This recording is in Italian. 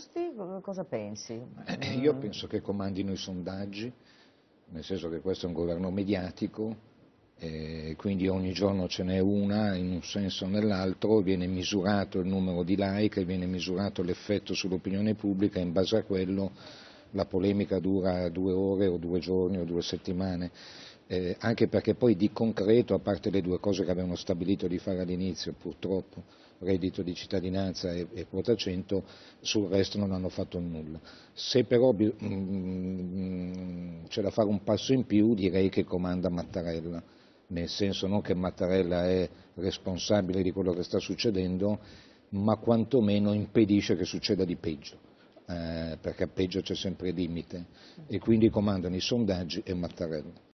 Giusti, cosa pensi? Eh, eh, io penso che comandino i sondaggi, nel senso che questo è un governo mediatico, eh, quindi ogni giorno ce n'è una in un senso o nell'altro, viene misurato il numero di like, viene misurato l'effetto sull'opinione pubblica, e in base a quello la polemica dura due ore o due giorni o due settimane eh, anche perché poi di concreto, a parte le due cose che avevano stabilito di fare all'inizio, purtroppo, reddito di cittadinanza e, e, quota 100, sul resto non hanno fatto nulla. Se però mh, mm, mm, c'è da fare un passo in più, direi che comanda Mattarella, nel senso non che Mattarella è responsabile di quello che sta succedendo, ma quantomeno impedisce che succeda di peggio. Eh, perché a peggio c'è sempre limite e quindi comandano i sondaggi e Mattarella.